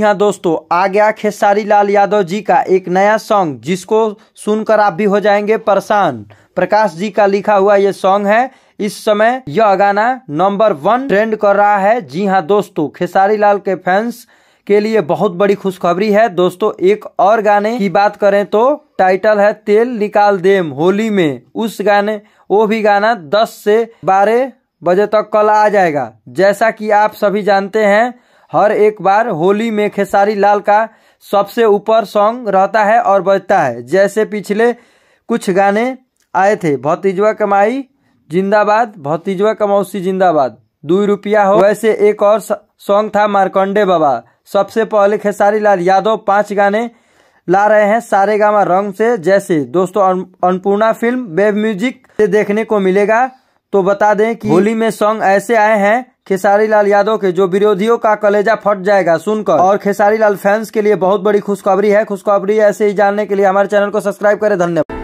यहाँ दोस्तों आ गया खेसारी लाल यादव जी का एक नया सॉन्ग जिसको सुनकर आप भी हो जाएंगे परेशान प्रकाश जी का लिखा हुआ ये सॉन्ग है इस समय यह गाना नंबर वन ट्रेंड कर रहा है जी हाँ दोस्तों खेसारी लाल के फैंस के लिए बहुत बड़ी खुशखबरी है दोस्तों एक और गाने की बात करें तो टाइटल है तेल निकाल देम होली में उस गाने वो भी गाना दस से बारह बजे तक कल आ जाएगा जैसा कि आप सभी जानते हैं हर एक बार होली में खेसारी लाल का सबसे ऊपर सॉन्ग रहता है और बजता है जैसे पिछले कुछ गाने आए थे भतीजवा कमाई जिंदाबाद भतीजवा कमौसी जिंदाबाद दो रुपया हो वैसे एक और सॉन्ग था मारकंडे बाबा सबसे पहले खेसारी लाल यादव पांच गाने ला रहे हैं सारे गामा रंग से जैसे दोस्तों अन्नपूर्णा फिल्म वेब म्यूजिक से देखने को मिलेगा तो बता दें कि होली में सॉन्ग ऐसे आए हैं खेसारी लाल यादव के जो विरोधियों का कलेजा फट जाएगा सुनकर और खेसारी लाल फैंस के लिए बहुत बड़ी खुशखबरी है खुशखबरी ऐसे ही जानने के लिए हमारे चैनल को सब्सक्राइब करें धन्यवाद